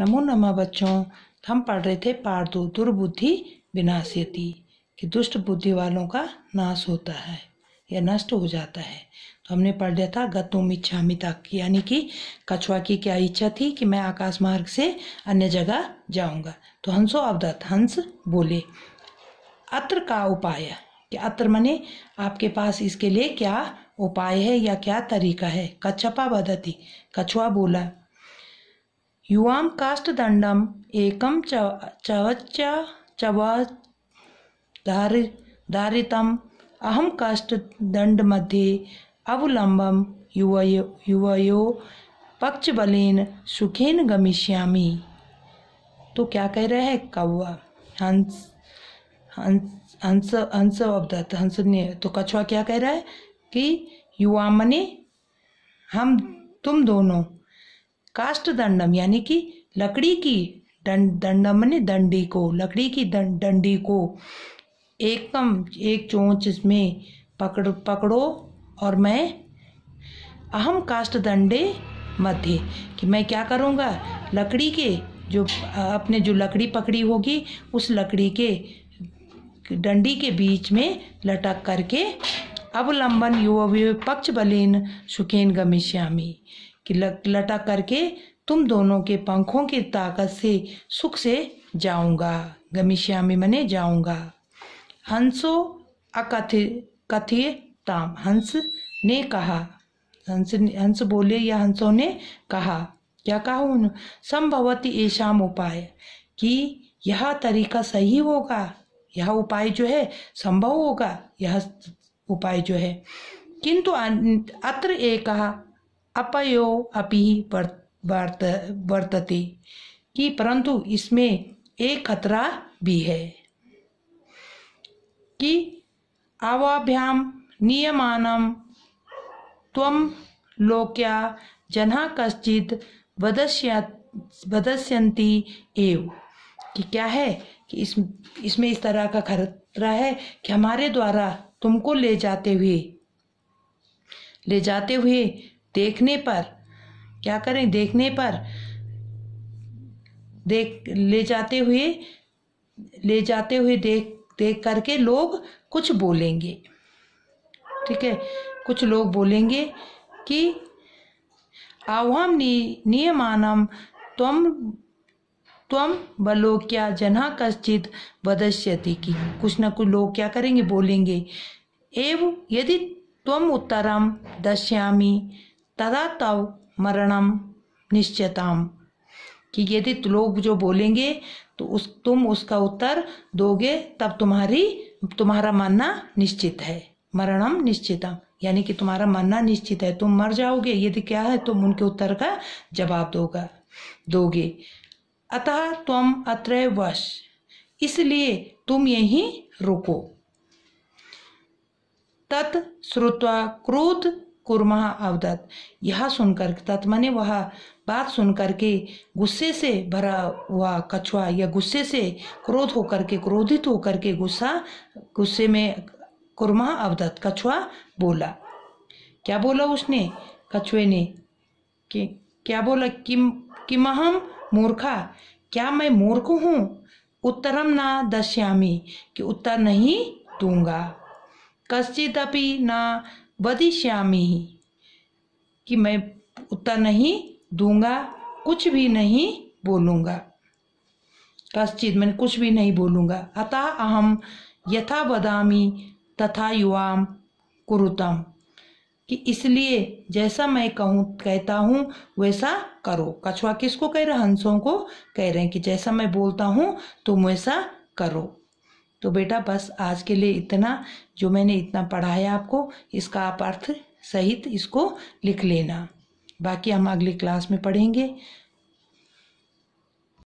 नमो नमः बच्चों हम पढ़ रहे थे पार दो दुर्बुद्धि विनाश्यति कि दुष्ट बुद्धि वालों का नाश होता है या नष्ट हो जाता है तो हमने पढ़ लिया था गतुम इच्छा मिता यानी कि कछुआ की क्या इच्छा थी कि मैं आकाश मार्ग से अन्य जगह जाऊंगा तो हंसो अवदत्त हंस बोले अत्र का उपाय कि अत्र मने आपके पास इसके लिए क्या उपाय है या क्या तरीका है कछपा बदती कछुआ बोला युवा काष्ठदण्डम् एकं च चवच्च चवधारि धारितम् अहं काष्ठदण्डमध्ये अवलम्बं युवयो युवयो पक्षबलेन सुखेन गमिष्यामि तो क्या कह रहे हैं कौवा हंस हंस हंस हंस अवदत्त तो हंस ने तो कछुआ क्या कह रहा है कि युवा मने हम तुम दोनों काष्ट दंडम यानी कि लकड़ी की दंडम ने दंडी को लकड़ी की डंडी को एकदम एक चोंच इसमें पकड़ पकड़ो और मैं अहम काष्ट दंडे मध्य कि मैं क्या करूँगा लकड़ी के जो अपने जो लकड़ी पकड़ी होगी उस लकड़ी के डंडी के बीच में लटक करके अवलंबन युव पक्ष बलिन सुखेन गमिष्यामी कि लटक करके तुम दोनों के पंखों की ताकत से सुख से जाऊंगा गमिश्यामी मने जाऊंगा हंसो अकथ कथिय ताम हंस ने कहा हंस हंस बोले या हंसों ने कहा क्या कहा उन्होंने संभवती ऐसा उपाय कि यह तरीका सही होगा यह उपाय जो है संभव होगा यह उपाय जो है किंतु अत्र एक अपयो अपी वर्त वर्तते कि परंतु इसमें एक खतरा भी है कि आवाभ्याम नियमान तम लोक्या जना कश्चित वदस्या वदस्यंती एव कि क्या है कि इस इसमें इस तरह का खतरा है कि हमारे द्वारा तुमको ले जाते हुए ले जाते हुए देखने पर क्या करें देखने पर देख ले जाते हुए ले जाते हुए देख देख करके लोग कुछ बोलेंगे ठीक है कुछ लोग बोलेंगे कि आवाम नी नियमानम तुम बलो क्या जना कश्चित बदस्यति की कुछ ना कुछ लोग क्या करेंगे बोलेंगे एव यदि तुम उत्तरम दश्यामी तदा तव मरणम निश्चयताम कि यदि लोग जो बोलेंगे तो उस तुम उसका उत्तर दोगे तब तुम्हारी तुम्हारा मानना निश्चित है मरणम निश्चितम यानी कि तुम्हारा मानना निश्चित है तुम मर जाओगे यदि क्या है तुम उनके उत्तर का जवाब दोगा दोगे अतः तुम अत्र वश इसलिए तुम यहीं रुको तत् श्रुत्वा क्रोध कुरमहा अवदत यह सुनकर ने वह बात सुनकर के गुस्से से भरा हुआ कछुआ या गुस्से से क्रोध होकर के क्रोधित होकर के गुस्सा गुस्से में कुरमा अवदत कछुआ बोला क्या बोला उसने कछुए ने कि क्या बोला किम किमहम मूर्खा क्या मैं मूर्ख हूँ उत्तरम ना दश्यामी कि उत्तर नहीं दूंगा कश्चिदपि ना वदिश्यामी ही कि मैं उत्तर नहीं दूंगा कुछ भी नहीं बोलूंगा कश्चित मैंने कुछ भी नहीं बोलूंगा अतः अहम यथा बदामी तथा युवाम कुरुतम कि इसलिए जैसा मैं कहूँ कहता हूँ वैसा करो कछुआ किसको कह रहे हंसों को कह रहे हैं कि जैसा मैं बोलता हूँ तुम वैसा करो तो बेटा बस आज के लिए इतना जो मैंने इतना पढ़ा है आपको इसका आप अर्थ सहित इसको लिख लेना बाकी हम अगली क्लास में पढ़ेंगे